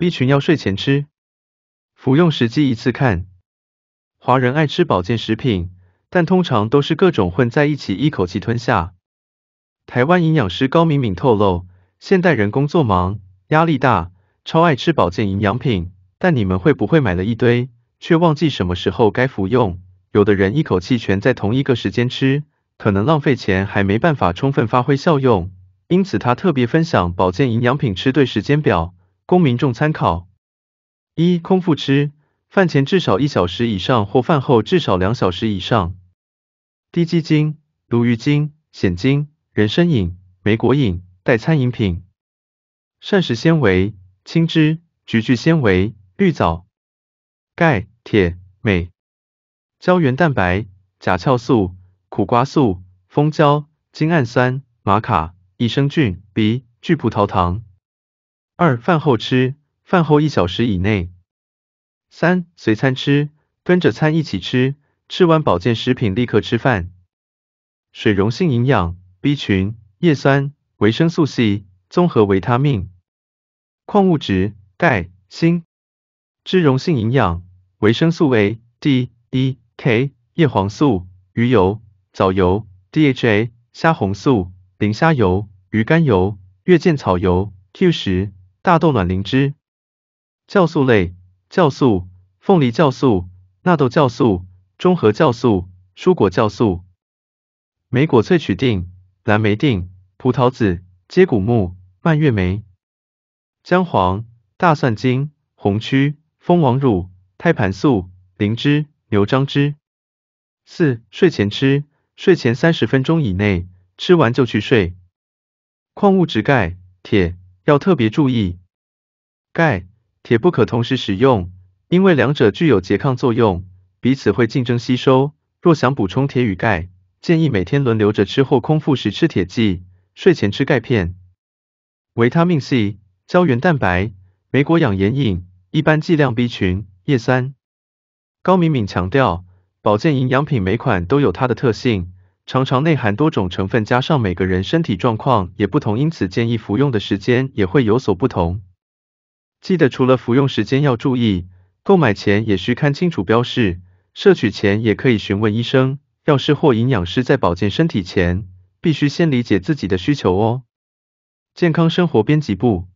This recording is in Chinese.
B 群要睡前吃，服用时机一次看。华人爱吃保健食品，但通常都是各种混在一起，一口气吞下。台湾营养师高敏敏透露，现代人工作忙、压力大，超爱吃保健营养品。但你们会不会买了一堆，却忘记什么时候该服用？有的人一口气全在同一个时间吃，可能浪费钱，还没办法充分发挥效用。因此，他特别分享保健营养品吃对时间表。供民众参考：一空腹吃，饭前至少一小时以上，或饭后至少两小时以上。低鸡精、鲈鱼精、鲜精、人参饮、梅果饮、代餐饮品。膳食纤维、青汁、菊苣纤维、绿藻。钙、铁、镁、胶原蛋白、甲壳素、苦瓜素、蜂胶、精氨酸、玛卡、益生菌、B、聚葡萄糖。二饭后吃，饭后一小时以内。三随餐吃，跟着餐一起吃，吃完保健食品立刻吃饭。水溶性营养：B 群、叶酸、维生素 C、综合维他命、矿物质：钙、锌。脂溶性营养：维生素 A、D、E、K、叶黄素、鱼油、藻油、DHA、虾红素、磷虾油、鱼肝油、月见草油、Q 十。大豆卵磷脂、酵素类酵素、凤梨酵素、纳豆酵素、中和酵素、蔬果酵素、莓果萃取定、蓝莓定、葡萄籽、接骨木、蔓越莓、姜黄、大蒜精、红曲、蜂王乳、胎盘素、灵芝、牛樟芝。四睡前吃，睡前三十分钟以内吃完就去睡。矿物质钙、铁。要特别注意，钙、铁不可同时使用，因为两者具有拮抗作用，彼此会竞争吸收。若想补充铁与钙，建议每天轮流着吃或空腹时吃铁剂，睡前吃钙片。维他命 C、胶原蛋白、莓果养眼饮，一般剂量 B 群、叶酸。高敏敏强调，保健营养品每款都有它的特性。常常内含多种成分，加上每个人身体状况也不同，因此建议服用的时间也会有所不同。记得除了服用时间要注意，购买前也需看清楚标示，摄取前也可以询问医生。药师或营养师在保健身体前，必须先理解自己的需求哦。健康生活编辑部。